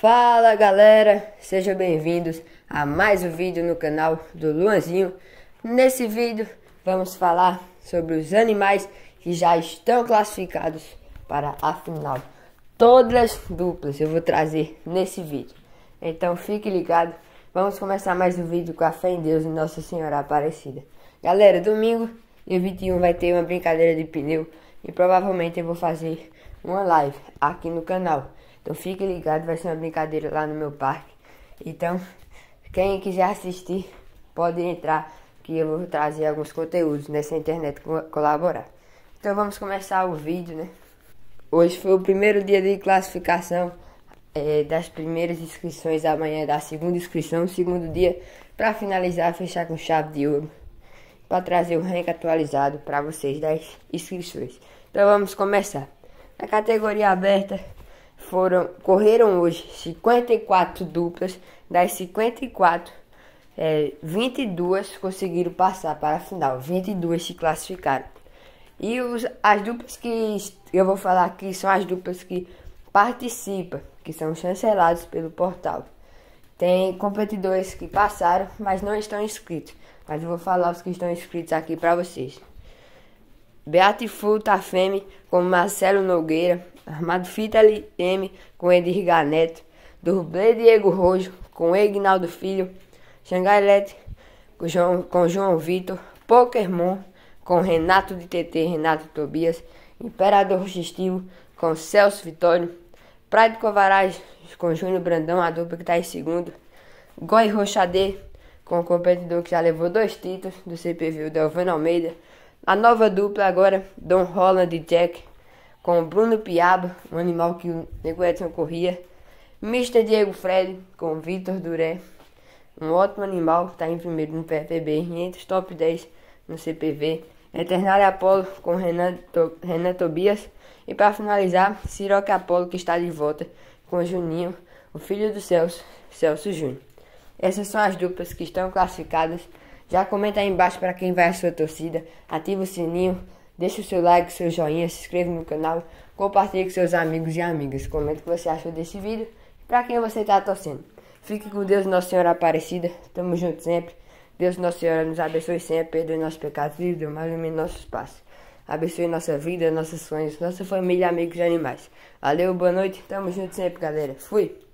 Fala galera, sejam bem-vindos a mais um vídeo no canal do Luanzinho. Nesse vídeo vamos falar sobre os animais que já estão classificados para a final. Todas as duplas eu vou trazer nesse vídeo. Então fique ligado, vamos começar mais um vídeo com a fé em Deus e Nossa Senhora Aparecida. Galera, domingo dia 21 vai ter uma brincadeira de pneu e provavelmente eu vou fazer uma live aqui no canal. Então fique ligado, vai ser uma brincadeira lá no meu parque. Então, quem quiser assistir, pode entrar que eu vou trazer alguns conteúdos nessa internet colaborar. Então vamos começar o vídeo, né? Hoje foi o primeiro dia de classificação é, das primeiras inscrições, amanhã é da segunda inscrição, segundo dia, para finalizar, fechar com chave de ouro, para trazer o rank atualizado para vocês das inscrições. Então vamos começar. Na categoria aberta, foram correram hoje 54 duplas, das 54, é, 22 conseguiram passar para a final, 22 se classificaram. E os, as duplas que eu vou falar aqui são as duplas que participam, que são chancelados pelo portal. Tem competidores que passaram, mas não estão inscritos. Mas eu vou falar os que estão inscritos aqui para vocês. Beatifu Tafemi com Marcelo Nogueira, Armado Fita M com Edir Ganeto, Dublê Diego Rojo com Egnaldo Filho, Xangai com João, com João Vitor, Pokémon com Renato de TT, Renato Tobias, Imperador Resistivo com Celso Vitório, Praia de Covarás com Júnior Brandão, a dupla que está em segundo, Goi Rochadê com o competidor que já levou dois títulos do CPV, o Delvano Almeida, a nova dupla agora, Don Holland e Jack, com Bruno Piaba, um animal que o Nego Edson corria, Mr. Diego Fred com Vitor Duré, um ótimo animal, está em primeiro no PFB, entre os top 10 no CPV, Eternário Apolo com Renan, to Renan Tobias, e para finalizar, Siroca Apolo que está de volta com o Juninho, o filho do Celso, Celso Júnior. Essas são as duplas que estão classificadas. Já comenta aí embaixo para quem vai a sua torcida, ativa o sininho Deixe o seu like, seu joinha, se inscreva no canal, compartilhe com seus amigos e amigas. Comente o que você achou desse vídeo e para quem você está torcendo. Fique com Deus, Nossa Senhora Aparecida. Tamo junto sempre. Deus, Nossa Senhora, nos abençoe sempre, perdoe nossos pecados e deu mais ilumine nossos passos. Abençoe nossa vida, nossos sonhos, nossa família, amigos e animais. Valeu, boa noite. Tamo junto sempre, galera. Fui!